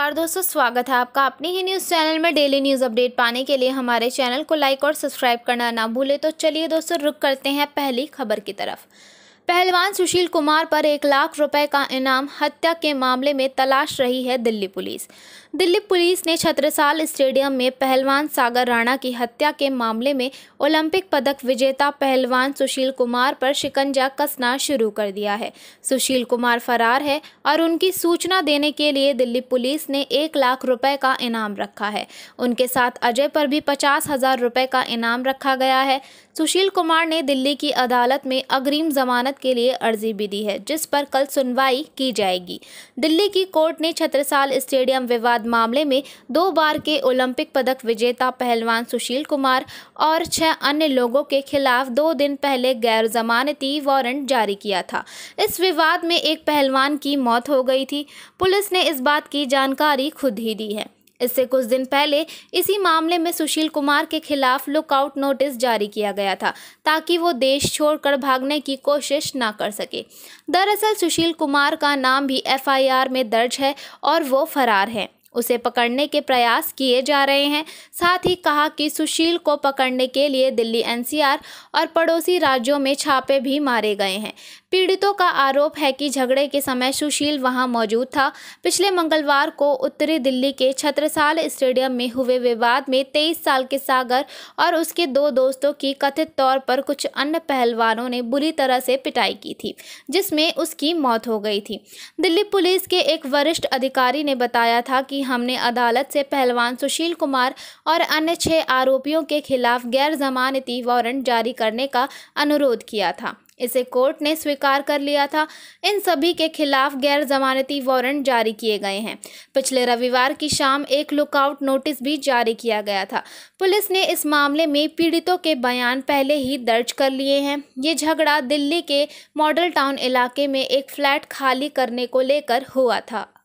नमस्कार दोस्तों स्वागत है आपका अपने ही न्यूज़ चैनल में डेली न्यूज़ अपडेट पाने के लिए हमारे चैनल को लाइक और सब्सक्राइब करना ना भूले तो चलिए दोस्तों रुक करते हैं पहली खबर की तरफ पहलवान सुशील कुमार पर एक लाख रुपए का इनाम हत्या के मामले में तलाश रही है दिल्ली पुलिस दिल्ली पुलिस ने छत्रसाल स्टेडियम में पहलवान सागर राणा की हत्या के मामले में ओलंपिक पदक विजेता पहलवान सुशील कुमार पर शिकंजा कसना शुरू कर दिया है सुशील कुमार फरार है और उनकी सूचना देने के लिए दिल्ली पुलिस ने एक लाख रुपए का इनाम रखा है उनके साथ अजय पर भी पचास हजार रुपये का इनाम रखा गया है सुशील कुमार ने दिल्ली की अदालत में अग्रिम जमानत के लिए अर्जी भी दी है जिस पर कल सुनवाई की जाएगी दिल्ली की कोर्ट ने छत्रसाल स्टेडियम विवाद मामले में दो बार के ओलंपिक पदक विजेता पहलवान सुशील कुमार और छह अन्य लोगों के खिलाफ दो दिन पहले गैर जमानती वारंट जारी किया था इस विवाद में एक पहलवान की मौत हो गई थी पुलिस ने इस बात की जानकारी खुद ही दी है इससे कुछ दिन पहले इसी मामले में सुशील कुमार के खिलाफ लुकआउट नोटिस जारी किया गया था ताकि वो देश छोड़कर भागने की कोशिश ना कर सके दरअसल सुशील कुमार का नाम भी एफआईआर में दर्ज है और वो फरार हैं उसे पकड़ने के प्रयास किए जा रहे हैं साथ ही कहा कि सुशील को पकड़ने के लिए दिल्ली एनसीआर और पड़ोसी राज्यों में छापे भी मारे गए हैं पीड़ितों का आरोप है कि झगड़े के समय सुशील वहां मौजूद था पिछले मंगलवार को उत्तरी दिल्ली के छत्रसाल स्टेडियम में हुए विवाद में तेईस साल के सागर और उसके दो दोस्तों की कथित तौर पर कुछ अन्य पहलवानों ने बुरी तरह से पिटाई की थी जिसमें उसकी मौत हो गई थी दिल्ली पुलिस के एक वरिष्ठ अधिकारी ने बताया था कि भी हमने अदालत से पहलवान सुशील कुमार और अन्य छः आरोपियों के खिलाफ गैर जमानती वारंट जारी करने का अनुरोध किया था इसे कोर्ट ने स्वीकार कर लिया था इन सभी के खिलाफ गैर जमानती वारंट जारी किए गए हैं पिछले रविवार की शाम एक लुकआउट नोटिस भी जारी किया गया था पुलिस ने इस मामले में पीड़ितों के बयान पहले ही दर्ज कर लिए हैं ये झगड़ा दिल्ली के मॉडल टाउन इलाके में एक फ्लैट खाली करने को लेकर हुआ था